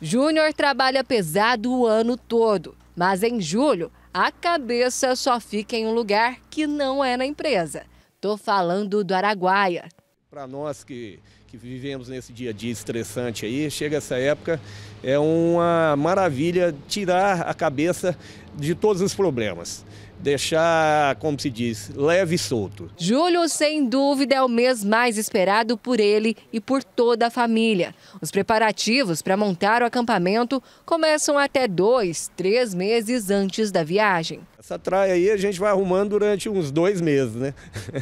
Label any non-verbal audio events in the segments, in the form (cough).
Júnior trabalha pesado o ano todo, mas em julho a cabeça só fica em um lugar que não é na empresa. Tô falando do Araguaia. Para nós que, que vivemos nesse dia a dia estressante aí, chega essa época, é uma maravilha tirar a cabeça de todos os problemas deixar, como se diz, leve e solto. Julho, sem dúvida, é o mês mais esperado por ele e por toda a família. Os preparativos para montar o acampamento começam até dois, três meses antes da viagem. Essa traia aí a gente vai arrumando durante uns dois meses, né?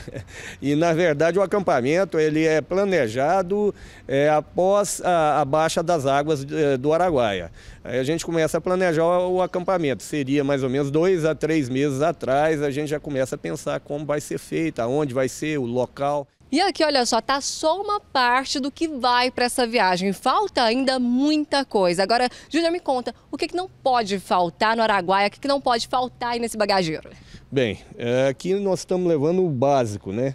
(laughs) e na verdade o acampamento ele é planejado é, após a, a, baixa das águas é, do Araguaia. Aí a gente começa a planejar o, o acampamento. Seria mais ou menos dois a três meses atrás a gente já começa a pensar como vai ser feito, aonde vai ser o local. E aqui, olha só, tá só uma parte do que vai para essa viagem. Falta ainda muita coisa. Agora, Júnior, me conta, o que, que não pode faltar no Araguaia? O que, que não pode faltar aí nesse bagageiro? Bem, é, aqui nós estamos levando o básico, né?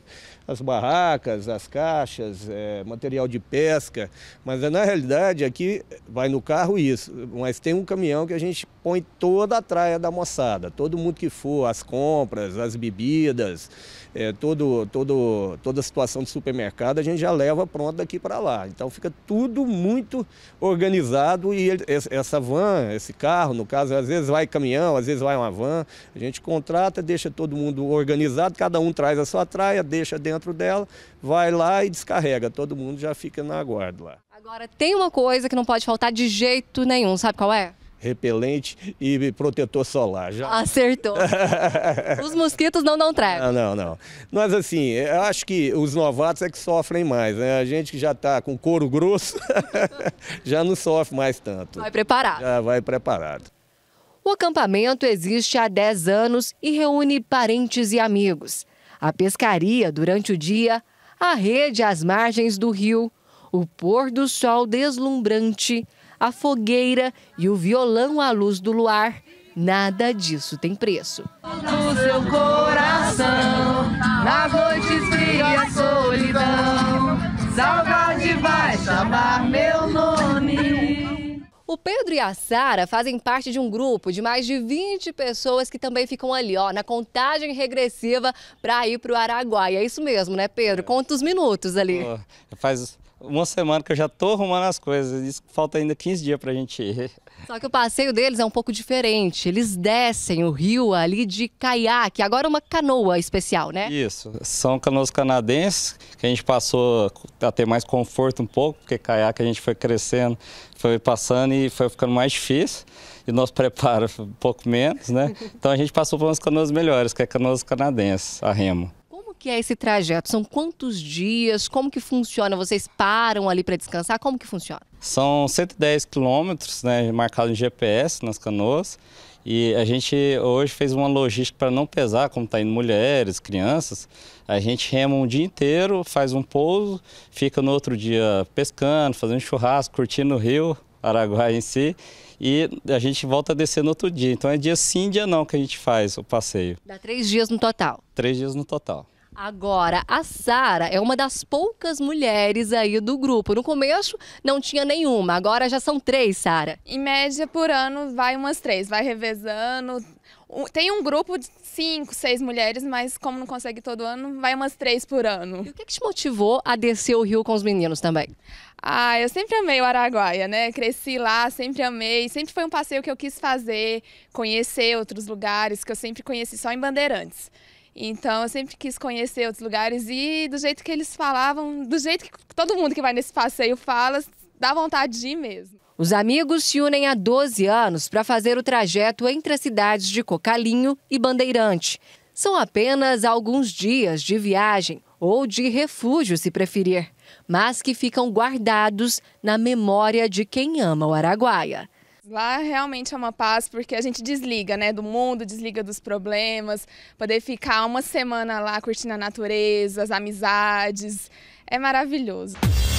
as barracas, as caixas, é, material de pesca. Mas é, na realidade aqui vai no carro isso. Mas tem um caminhão que a gente põe toda a traia da moçada, todo mundo que for, as compras, as bebidas, é, todo, todo, toda a situação de supermercado, a gente já leva pronto daqui para lá. Então fica tudo muito organizado e ele, essa van, esse carro, no caso, às vezes vai caminhão, às vezes vai uma van, a gente contrata, deixa todo mundo organizado, cada um traz a sua traia, deixa dentro dentro dela, vai lá e descarrega. Todo mundo já fica na guarda lá. Agora, tem uma coisa que não pode faltar de jeito nenhum, sabe qual é? repelente e protetor solar. Já... (laughs) Acertou. (laughs) os mosquitos não dão trago. Ah, não, não, não. Nós, assim, acho que os novatos é que sofrem mais, né? A gente que já está com couro grosso (laughs) já não sofre mais tanto. Vai preparado. Já vai preparado. O acampamento existe há 10 anos e reúne parentes e amigos. A pescaria durante o dia, a rede às margens do rio, o pôr do sol deslumbrante, a fogueira e o violão à luz do luar, nada disso tem preço. No seu coração, na noite fria solidão, saudade vai chamar meu o Pedro e a Sara fazem parte de um grupo de mais de 20 pessoas que também ficam ali, ó, na contagem regressiva para ir para o Araguaia. É isso mesmo, né, Pedro? Conta os minutos ali. Oh, faz uma semana que eu já tô arrumando as coisas. Isso, falta ainda 15 dias pra gente ir. Só que o passeio deles é um pouco diferente. Eles descem o rio ali de caiaque, agora uma canoa especial, né? Isso. São canoas canadenses que a gente passou a ter mais conforto um pouco, porque caiaque a gente foi crescendo, foi passando e foi ficando mais difícil. E nosso (laughs) preparo um pouco menos, né? Então a gente passou por umas canoas melhores, que é canoas canadenses, a remo que é esse trajeto? São quantos dias? Como que funciona? Vocês param ali para descansar? Como que funciona? São 110 quilômetros, né, marcado em GPS nas canoas. E a gente hoje fez uma logística para não pesar, como está indo mulheres, crianças. A gente rema um dia inteiro, faz um pouso, fica no outro dia pescando, fazendo churrasco, curtindo o rio, Araguaia em si. E a gente volta a descer no outro dia. Então é dia sim, dia não que a gente faz o passeio. Dá três dias no total? Três dias no total. Agora, a Sara é uma das poucas mulheres aí do grupo. No começo não tinha nenhuma, agora já são três, Sara. Em média, por ano, vai umas três, vai revezando. Tem um grupo de cinco, seis mulheres, mas como não consegue todo ano, vai umas três por ano. E o que, que te motivou a descer o rio com os meninos também? Ah, eu sempre amei o Araguaia, né? Cresci lá, sempre amei. Sempre foi um passeio que eu quis fazer, conhecer outros lugares que eu sempre conheci só em Bandeirantes. Então eu sempre quis conhecer outros lugares e do jeito que eles falavam, do jeito que todo mundo que vai nesse passeio fala, dá vontade de ir mesmo. Os amigos se unem há 12 anos para fazer o trajeto entre as cidades de Cocalinho e Bandeirante. São apenas alguns dias de viagem ou de refúgio, se preferir, mas que ficam guardados na memória de quem ama o Araguaia. Lá realmente é uma paz porque a gente desliga, né, do mundo, desliga dos problemas, poder ficar uma semana lá curtindo a natureza, as amizades, é maravilhoso.